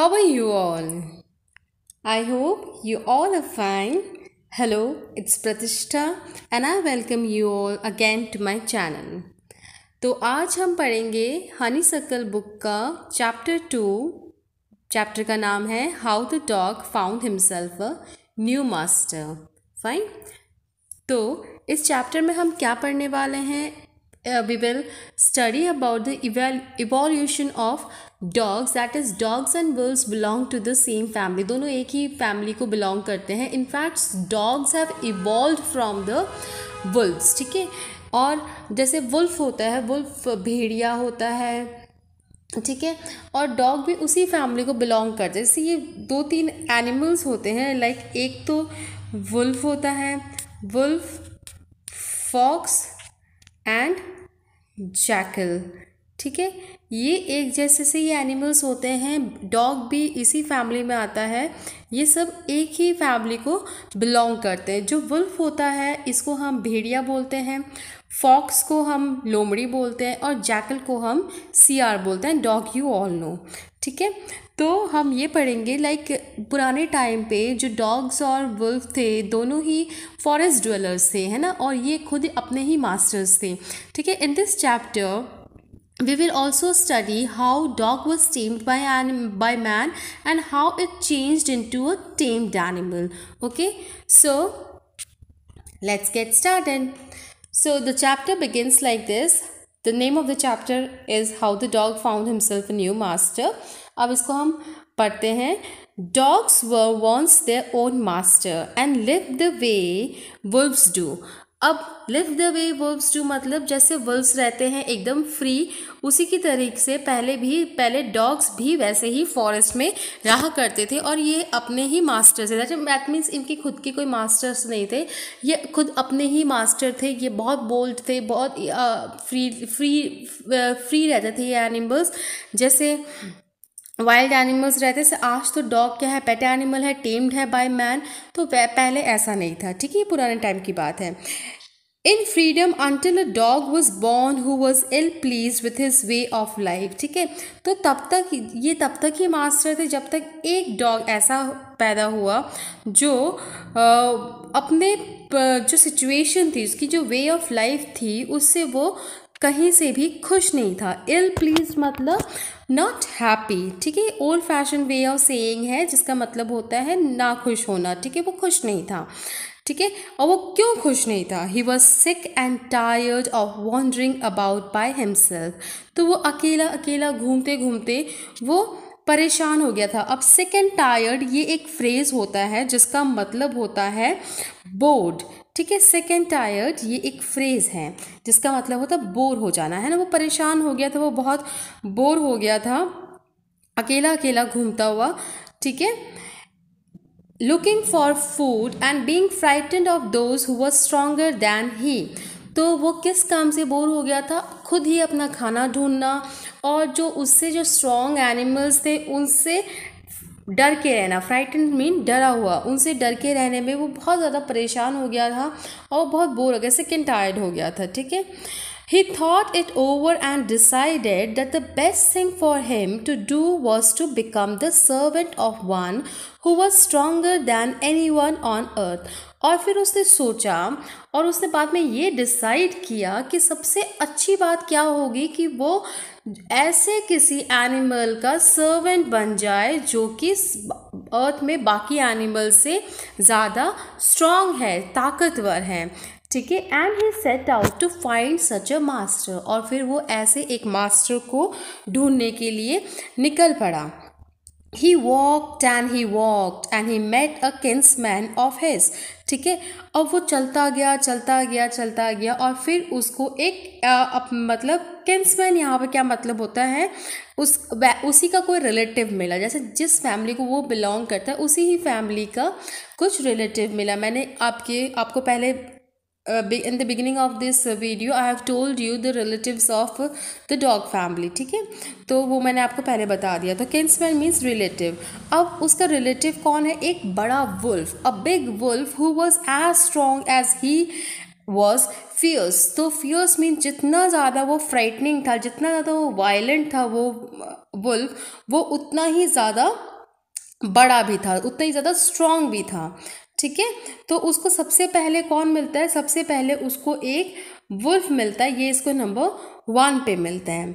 How are you all? I hope you all are fine. Hello, it's Pratishtha and I welcome you all again to my channel. तो आज हम पढ़ेंगे हनी सकल book का chapter two chapter का नाम है how the dog found himself a new master fine तो इस चैप्टर में हम क्या पढ़ने वाले हैं we will study about the evolution of dogs that is dogs and wolves belong to the same family दोनों एक ही फैमिली को बिलोंग करते हैं in fact dogs have evolve from the wolfs ठीक है और जैसे वुल्फ होता है वुल्फ भेड़िया होता है ठीक है और डॉग भी उसी फैमिली को बिलोंग करते हैं जैसे ये दो तीन एनिमल्स होते हैं लाइक एक तो वुल्फ होता है वुल्फ फॉक्स एंड जैकल ठीक है ये एक जैसे से ये एनिमल्स होते हैं डॉग भी इसी फैमिली में आता है ये सब एक ही फैमिली को बिलोंग करते हैं जो वुल्फ होता है इसको हम भेड़िया बोलते हैं फॉक्स को हम लोमड़ी बोलते हैं और जैकल को हम सियार बोलते हैं डॉग यू ऑल नो ठीक है तो हम ये पढ़ेंगे लाइक पुराने टाइम पे जो डॉग्स और वुल्फ थे दोनों ही फॉरेस्ट ड्वेलर्स थे है ना और ये खुद अपने ही मास्टर्स थे ठीक है in this chapter We will also study how dog was tamed by anim by man and how it changed into a tamed animal. Okay, so let's get started. So the chapter begins like this. The name of the chapter is How the Dog Found Himself a New Master. अब इसको हम पढ़ते हैं Dogs were once their own master and lived the way wolves do. अब live the way wolves do मतलब जैसे verbs रहते हैं एकदम फ्री उसी की तरीके से पहले भी पहले डॉग्स भी वैसे ही फॉरेस्ट में रहा करते थे और ये अपने ही मास्टर थे दैट मीन्स इनके खुद के कोई मास्टर्स नहीं थे ये खुद अपने ही मास्टर थे ये बहुत बोल्ड थे बहुत फ्री फ्री फ्री रहते थे ये एनिमल्स जैसे वाइल्ड एनिमल्स रहते से आज तो डॉग क्या है पेट एनिमल है टेम्ड है बाय मैन तो पहले ऐसा नहीं था ठीक है पुराने टाइम की बात है in freedom until a dog was born who was ill pleased with his way of life ठीक है तो तब तक ये तब तक ही मास्टर थे जब तक एक डॉग ऐसा पैदा हुआ जो आ, अपने जो सिचुएशन थी उसकी जो वे ऑफ लाइफ थी उससे वो कहीं से भी खुश नहीं था इल प्लीज मतलब नॉट हैप्पी ठीक है old fashion way of saying है जिसका मतलब होता है ना खुश होना ठीक है वो खुश नहीं था ठीक है और वो क्यों खुश नहीं था he was sick and tired of wandering about by himself तो वो अकेला अकेला घूमते घूमते वो परेशान हो गया था अब सिक एंड टायर्ड ये एक फ्रेज़ होता है जिसका मतलब होता है बोर्ड ठीक है सेकेंड टायर्ड ये एक फ्रेज़ है जिसका मतलब होता बोर हो जाना है ना वो परेशान हो गया था वो बहुत बोर हो गया था अकेला अकेला घूमता हुआ ठीक है looking for food and being frightened of those who were stronger than he तो वो किस काम से बोर हो गया था खुद ही अपना खाना ढूंढना और जो उससे जो स्ट्रॉन्ग एनिमल्स थे उनसे डर के रहना फ्राइटन मीन डरा हुआ उनसे डर के रहने में वो बहुत ज़्यादा परेशान हो गया था और बहुत बोर हो गया सेकेंड टायर्ड हो गया था ठीक है He thought it over and decided that the best thing for him to do was to become the servant of one who was stronger than anyone on earth. और फिर उसने सोचा और उसने बाद में ये डिसाइड किया कि सबसे अच्छी बात क्या होगी कि वो ऐसे किसी एनिमल का सर्वेंट बन जाए जो कि अर्थ में बाकी एनिमल से ज़्यादा स्ट्रॉन्ग है ताकतवर है ठीक है and he set out to find such a master और फिर वो ऐसे एक मास्टर को ढूंढने के लिए निकल पड़ा he walked and he walked and he met a man of his ठीक है अब वो चलता गया चलता गया चलता गया और फिर उसको एक आ, अप, मतलब किन्समैन यहाँ पर क्या मतलब होता है उस उसी का कोई रिलेटिव मिला जैसे जिस फैमिली को वो बिलोंग करता है उसी ही फैमिली का कुछ रिलेटिव मिला मैंने आपके आपको पहले uh, in the beginning of this video I have told you the relatives of the dog family ठीक है तो वो मैंने आपको पहले बता दिया तो मैन मीन्स रिलेटिव अब उसका रिलेटिव कौन है एक बड़ा wolf a big wolf who was as strong as he was fierce तो फियर्स मीन जितना ज़्यादा वो फ्राइटनिंग था जितना ज़्यादा वो वायलेंट था वो वुल्फ uh, वो उतना ही ज़्यादा बड़ा भी था उतना ही ज़्यादा स्ट्रॉन्ग भी था ठीक है तो उसको सबसे पहले कौन मिलता है सबसे पहले उसको एक वुल्फ मिलता है ये इसको नंबर वन पे मिलता है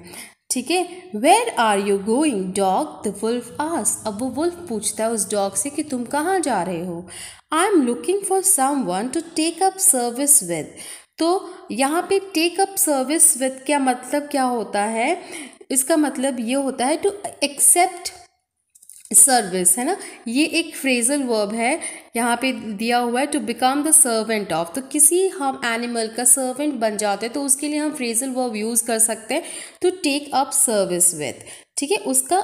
ठीक है where are you going dog the wolf आस अब वो वुल्फ पूछता है उस डॉग से कि तुम कहाँ जा रहे हो I am looking for someone to take up service with तो यहाँ पे टेक अप सर्विस विद क्या मतलब क्या होता है इसका मतलब ये होता है टू एक्सेप्ट सर्विस है ना ये एक फ्रेजल वर्ब है यहाँ पे दिया हुआ है to become the servant of तो किसी हम एनिमल का सर्वेंट बन जाते हैं तो उसके लिए हम फ्रेजल वर्ब यूज़ कर सकते हैं to take up service with ठीक है उसका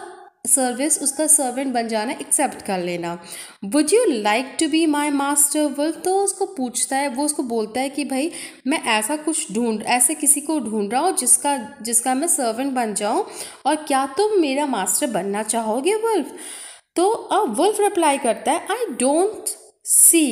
सर्विस उसका सर्वेंट बन जाना एक्सेप्ट कर लेना would you like to be my master world तो उसको पूछता है वो उसको बोलता है कि भाई मैं ऐसा कुछ ढूंढ ऐसे किसी को ढूंढ रहा हूँ जिसका जिसका मैं सर्वेंट बन जाऊँ और क्या तुम मेरा मास्टर बनना चाहोगे वुल्फ तो अब वुल्फ रिप्लाई करता है I don't see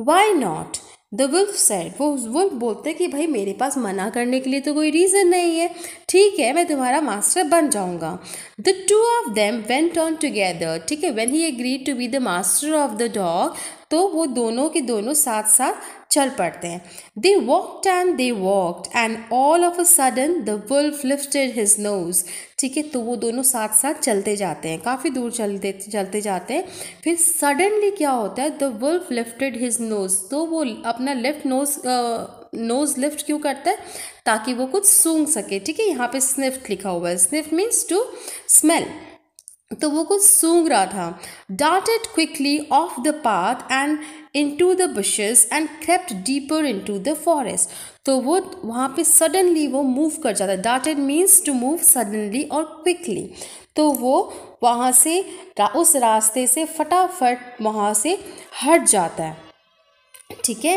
why not the wolf said वो वुल्फ बोलते हैं कि भाई मेरे पास मना करने के लिए तो कोई रीज़न नहीं है ठीक है मैं तुम्हारा मास्टर बन जाऊँगा the two of them went on together ठीक है when he agreed to be the master of the dog तो वो दोनों के दोनों साथ साथ चल पड़ते हैं they walked and they walked and all of a sudden the wolf lifted his nose ठीक है तो वो दोनों साथ साथ चलते जाते हैं काफ़ी दूर चलते चलते जाते हैं फिर सडनली क्या होता है the wolf lifted his nose तो वो अपना लेफ्ट नोज नोज लिफ्ट क्यों करता है ताकि वो कुछ सूंघ सके ठीक है यहाँ पे स्निफ्ट लिखा हुआ है स्निफ मीन्स टू स्मेल तो वो कुछ सूंघ रहा था darted quickly off the path and into the bushes and crept deeper into the forest तो वो वहाँ पे सडनली वो मूव कर जाता है darted means to move suddenly और क्विकली तो वो वहाँ से उस रास्ते से फटाफट वहाँ से हट जाता है ठीक है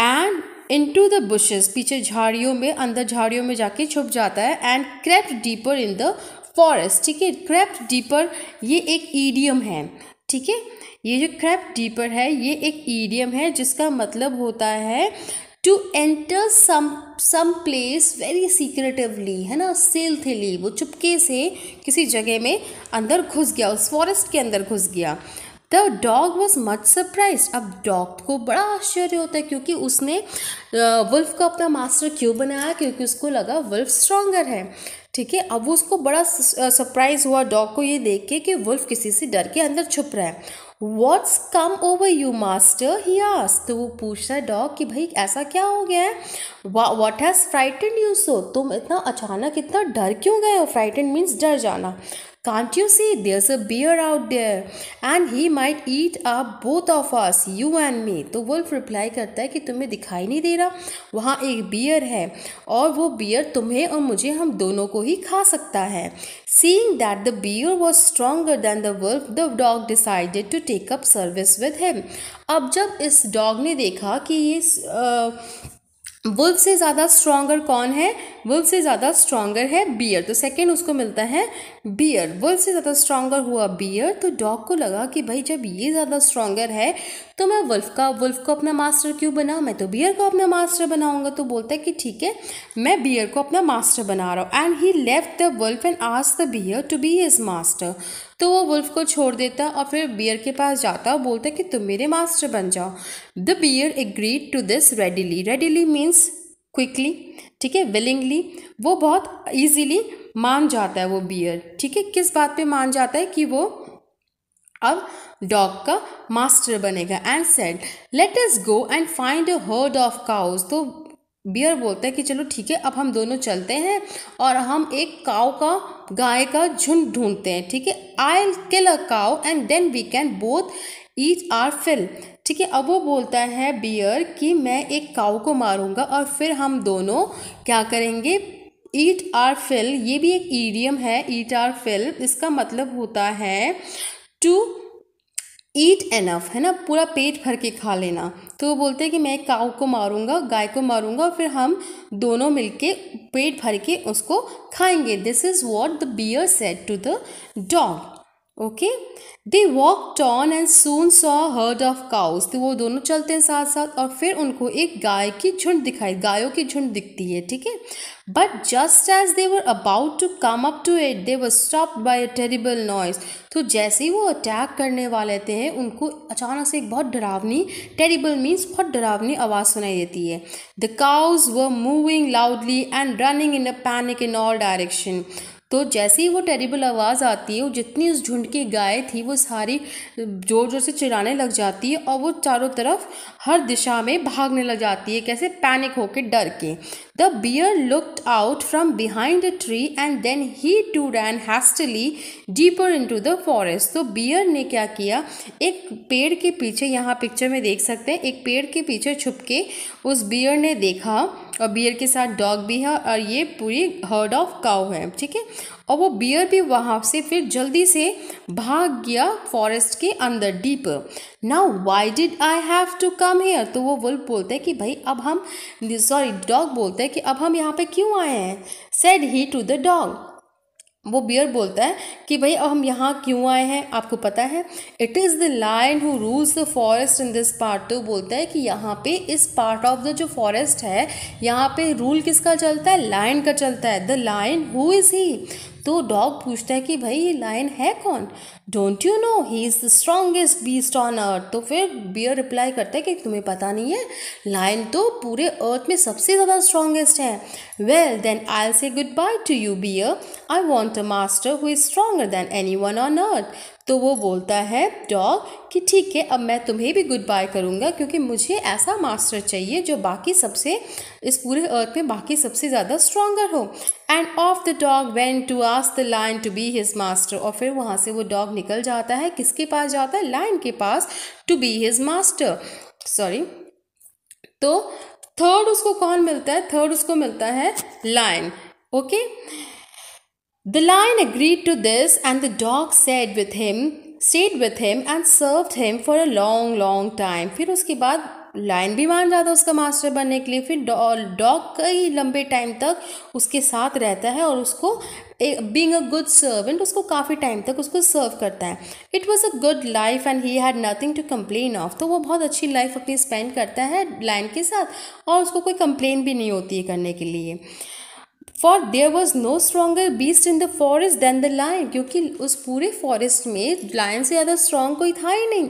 and into the bushes पीछे झाड़ियों में अंदर झाड़ियों में जाके छुप जाता है and crept deeper in the forest ठीक है क्रैप डीपर ये एक ईडियम है ठीक है ये जो क्रैप डीपर है ये एक ईडियम है जिसका मतलब होता है to enter some some place very secretively है ना सेल्थली वो चुपके से किसी जगह में अंदर घुस गया उस फॉरेस्ट के अंदर घुस गया the dog was much surprise अब डॉग को बड़ा आश्चर्य होता है क्योंकि उसने वुल्फ को अपना मास्टर क्यों बनाया क्योंकि उसको लगा वुल्फ स्ट्रांगर है ठीक है अब वो उसको बड़ा सरप्राइज हुआ डॉग को ये देख के कि वुल्फ किसी से डर के अंदर छुप रहा है what's come over you master he आस तो वो पूछ रहा है डॉग कि भाई ऐसा क्या हो गया है what has frightened you so तुम इतना अचानक इतना डर क्यों गए हो फ्राइटन मीन्स डर जाना Can't you see there's a bear out there and he might eat up both of us you and me तो वुल्फ रिप्लाई करता है कि तुम्हें दिखाई नहीं दे रहा वहाँ एक बियर है और वो बियर तुम्हें और मुझे हम दोनों को ही खा सकता है Seeing that the bear was stronger than the wolf, the dog decided to take up service with him. अब जब इस डॉग ने देखा कि ये वुल्फ से ज़्यादा स्ट्रॉन्गर कौन है वुल्फ से ज़्यादा स्ट्रॉगर है बियर तो सेकेंड उसको मिलता है बियर वुल्फ से ज़्यादा स्ट्रॉन्गर हुआ बियर तो डॉग को लगा कि भाई जब ये ज़्यादा स्ट्रॉगर है तो मैं वुल्फ का वुल्फ को अपना मास्टर क्यों बना मैं तो बियर को अपना मास्टर बनाऊंगा तो बोलता है कि ठीक है मैं बियर को अपना मास्टर बना रहा हूँ and he left the wolf and आज the bear to be his master तो वो वुल्फ को छोड़ देता और फिर बियर के पास जाता और बोलता कि तुम मेरे मास्टर बन जाओ the bear agreed to this readily readily means quickly ठीक है विलिंगली वो बहुत ईजीली मान जाता है वो बियर ठीक है किस बात पे मान जाता है कि वो अब डॉग का मास्टर बनेगा and said let us go and find a herd of cows तो बियर बोलता है कि चलो ठीक है अब हम दोनों चलते हैं और हम एक काव का गाय का झुंड ढूंढते हैं ठीक है आई kill a cow and then we can both eat our fill ठीक है अब वो बोलता है बियर कि मैं एक काव को मारूंगा और फिर हम दोनों क्या करेंगे ईट आर फिल ये भी एक ईडियम है ईट आर फिल इसका मतलब होता है टू ईट एनफ है ना पूरा पेट भर के खा लेना तो वो बोलते हैं कि मैं काऊ को मारूंगा गाय को मारूंगा और फिर हम दोनों मिलके पेट भर के उसको खाएंगे this is what the bear said to the dog okay they walked on and soon saw herd of cows तो वो दोनों चलते हैं साथ साथ और फिर उनको एक गाय की झुंड दिखाई गायों की झुंड दिखती है ठीक है but just as they were about to come up to it they were stop by a terrible noise तो जैसे ही वो अटैक करने वाले थे हैं उनको अचानक से एक बहुत डरावनी टेरिबल मीन्स बहुत डरावनी आवाज़ सुनाई देती है the cows were moving loudly and running in a panic in all direction तो जैसे ही वो टेरिबल आवाज़ आती है वो जितनी उस झुंड की गाय थी वो सारी ज़ोर ज़ोर से चिराने लग जाती है और वो चारों तरफ हर दिशा में भागने लग जाती है कैसे पैनिक होकर डर के The bear looked out from behind a tree and then he too ran hastily deeper into the forest. तो bear ने क्या किया एक पेड़ के पीछे यहाँ पिक्चर में देख सकते हैं एक पेड़ के पीछे छुप के उस बियर ने देखा और बियर के साथ डॉग भी है और ये पूरी हर्ड ऑफ काउ है ठीक है और वो बियर भी वहाँ से फिर जल्दी से भाग गया फॉरेस्ट के अंदर deep now why did I have to come here तो वो वुल्फ बोलते हैं कि भाई अब हम सॉरी डॉग बोलते हैं है कि अब हम यहाँ पे क्यों आए हैं said he to the dog वो बियर बोलता है कि भाई अब हम यहाँ क्यों आए हैं आपको पता है it is the lion who rules the forest in this part तो बोलता है कि यहाँ पे इस पार्ट ऑफ द जो फॉरेस्ट है यहाँ पे रूल किसका चलता है लाइन का चलता है the lion who is he तो डॉग पूछता है कि भाई ये लायन है कौन don't you know he is the strongest beast on earth तो फिर बियर रिप्लाई करता है कि तुम्हें पता नहीं है लायन तो पूरे अर्थ में सबसे ज़्यादा स्ट्रांगेस्ट है well then I say goodbye to you bear I want a master who is stronger than anyone on earth तो वो बोलता है डॉग कि ठीक है अब मैं तुम्हें भी गुड बाय करूँगा क्योंकि मुझे ऐसा मास्टर चाहिए जो बाकी सबसे इस पूरे अर्थ में बाकी सबसे ज़्यादा स्ट्रॉन्गर हो and off the dog went to ask the lion to be his master और फिर वहाँ से वो डॉग निकल जाता है किसके पास जाता है लाइन के पास to be his master sorry तो थर्ड उसको कौन मिलता है थर्ड उसको मिलता है lion okay okay? The lion agreed to this, and the dog said with him, stayed with him and served him for a long, long time. फिर उसके बाद लाइन भी मान जाता है उसका मास्टर बनने के लिए फिर डॉग कई लंबे टाइम तक उसके साथ रहता है और उसको बींग अ गुड सर्वेंट उसको काफ़ी टाइम तक उसको सर्व करता है it was a good life and he had nothing to complain of तो वो बहुत अच्छी लाइफ अपनी स्पेंड करता है लाइन के साथ और उसको कोई कंप्लेन भी नहीं होती है करने के लिए for there was no stronger beast in the forest than the lion क्योंकि उस पूरे फॉरेस्ट में लाइन से ज़्यादा स्ट्रॉन्ग कोई था ही नहीं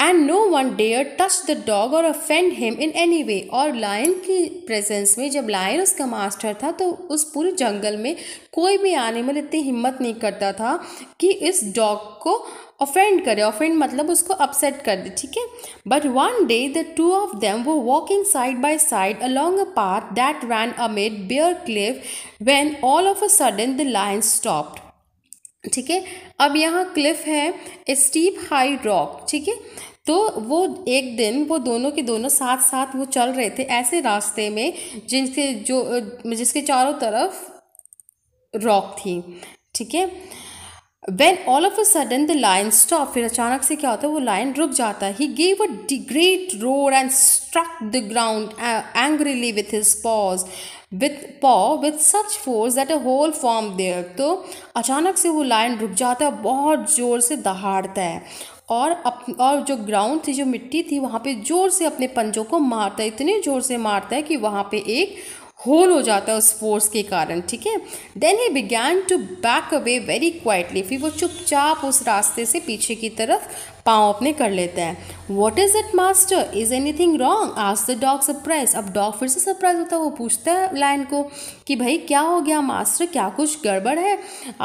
and no one dare touch the dog or offend him in any way और लाइन की प्रेजेंस में जब लाइन उसका मास्टर था तो उस पूरे जंगल में कोई भी एनिमल इतनी हिम्मत नहीं करता था कि इस डॉग को ऑफेंड करे ऑफेंड मतलब उसको अपसेट कर दे ठीक है but one day the two of them were walking side by side along a path that ran amid bare cliff when all of a sudden the lion stopped ठीक है अब यहाँ क्लिफ है स्टीप हाई रॉक ठीक है तो वो एक दिन वो दोनों के दोनों साथ साथ वो चल रहे थे ऐसे रास्ते में जिनके जो जिसके चारों तरफ रॉक थी ठीक है when all of a sudden the lion stop फिर अचानक से क्या होता है वो लाइन रुक जाता है he gave a great roar and struck the ground angrily with his paws with paw with such force that a hole form there तो अचानक से वो लाइन रुक जाता है बहुत ज़ोर से दहाड़ता है और अप और जो ग्राउंड थी जो मिट्टी थी वहाँ पे ज़ोर से अपने पंजों को मारता है इतने ज़ोर से मारता है कि वहाँ पे एक होल हो जाता है उस फोर्स के कारण ठीक है then he began to back away very quietly फिर वो चुपचाप उस रास्ते से पीछे की तरफ पाँव अपने कर लेता है what is it master is anything wrong आज द डॉग सरप्राइज अब डॉग फिर से सरप्राइज होता है वो पूछता है लाइन को कि भाई क्या हो गया मास्टर क्या कुछ गड़बड़ है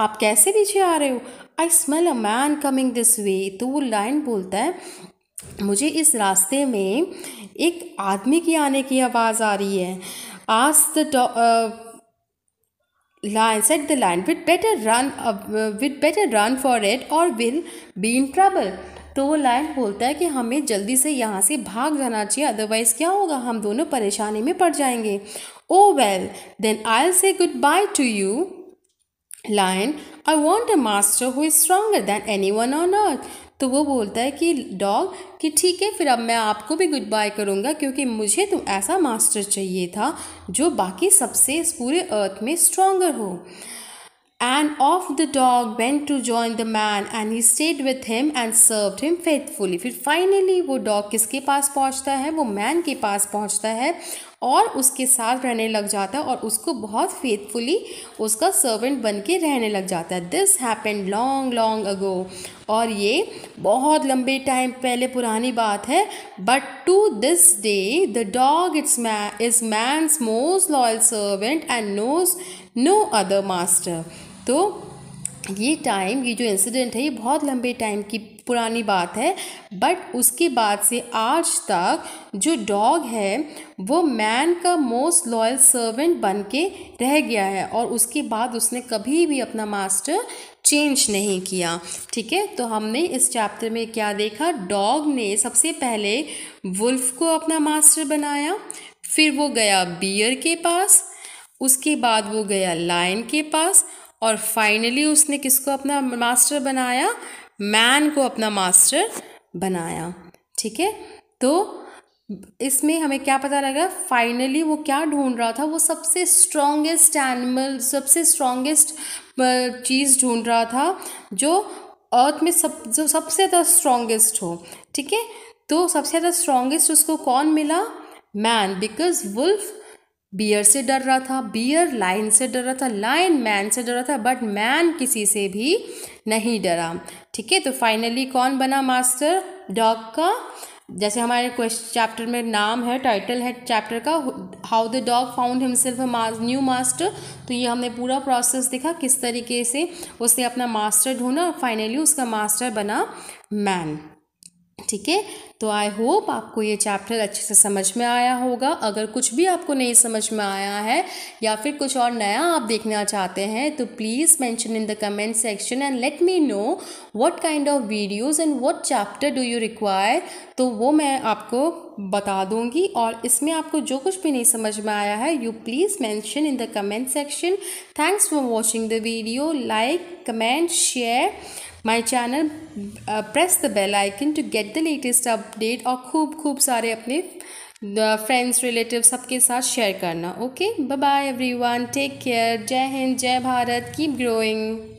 आप कैसे पीछे आ रहे हो I smell a man coming this way तो वो लाइन बोलता है मुझे इस रास्ते में एक आदमी की आने की आवाज़ आ रही है ask the dog uh, lion said the lion with better run uh, with better run for it or will be in trouble तो वो लाइन बोलता है कि हमें जल्दी से यहाँ से भाग जाना चाहिए अदरवाइज़ क्या होगा हम दोनों परेशानी में पड़ जाएंगे ओ well then I say goodbye to you lion I want a master who is stronger than anyone on earth तो वो बोलता है कि डॉग कि ठीक है फिर अब मैं आपको भी गुड बाय करूँगा क्योंकि मुझे तो ऐसा मास्टर चाहिए था जो बाकी सबसे इस पूरे अर्थ में स्ट्रॉन्गर हो And off the dog went to join the man and he stayed with him and served him faithfully. फिर finally वो dog किसके पास पहुँचता है वो man के पास पहुँचता है और उसके साथ रहने लग जाता है और उसको बहुत फेथफुली उसका सर्वेंट बन के रहने लग जाता है this happen long long ago और ये बहुत लंबे टाइम पहले पुरानी बात है but to this day the dog it's is man's most loyal servant and knows no other master तो ये टाइम ये जो इंसिडेंट है ये बहुत लंबे टाइम की पुरानी बात है बट उसके बाद से आज तक जो डॉग है वो मैन का मोस्ट लॉयल सर्वेंट बन के रह गया है और उसके बाद उसने कभी भी अपना मास्टर चेंज नहीं किया ठीक है तो हमने इस चैप्टर में क्या देखा डॉग ने सबसे पहले वुल्फ को अपना मास्टर बनाया फिर वो गया बियर के पास उसके बाद वो गया लायन के पास और फाइनली उसने किसको अपना मास्टर बनाया मैन को अपना मास्टर बनाया ठीक है तो इसमें हमें क्या पता लगा फाइनली वो क्या ढूंढ रहा था वो सबसे स्ट्रॉन्गेस्ट एनिमल सबसे स्ट्रॉन्गेस्ट चीज़ ढूंढ रहा था जो अर्थ में सब जो सबसे ज़्यादा स्ट्रॉन्गेस्ट हो ठीक है तो सबसे ज़्यादा स्ट्रॉन्गेस्ट उसको कौन मिला मैन बिकॉज वुल्फ बियर से डर रहा था बियर लाइन से डर रहा था लाइन मैन से डर रहा था बट मैन किसी से भी नहीं डरा ठीक है तो फाइनली कौन बना मास्टर डॉग का जैसे हमारे क्वेश्चन चैप्टर में नाम है टाइटल है चैप्टर का how the dog found himself new master तो ये हमने पूरा प्रोसेस देखा किस तरीके से उसने अपना मास्टर ढूंढा और फाइनली उसका मास्टर बना मैन ठीक है तो आई होप आपको ये चैप्टर अच्छे से समझ में आया होगा अगर कुछ भी आपको नहीं समझ में आया है या फिर कुछ और नया आप देखना चाहते हैं तो please mention in the comment section and let me know what kind of videos and what chapter do you require तो वो मैं आपको बता दूंगी और इसमें आपको जो कुछ भी नहीं समझ में आया है you please mention in the comment section thanks for watching the video like comment share my channel press the bell icon to get the latest update और खूब खूब सारे अपने फ्रेंड्स uh, रिलेटिव सबके साथ शेयर करना okay bye bye everyone take care जय हिंद जय भारत कीप ग्रोइंग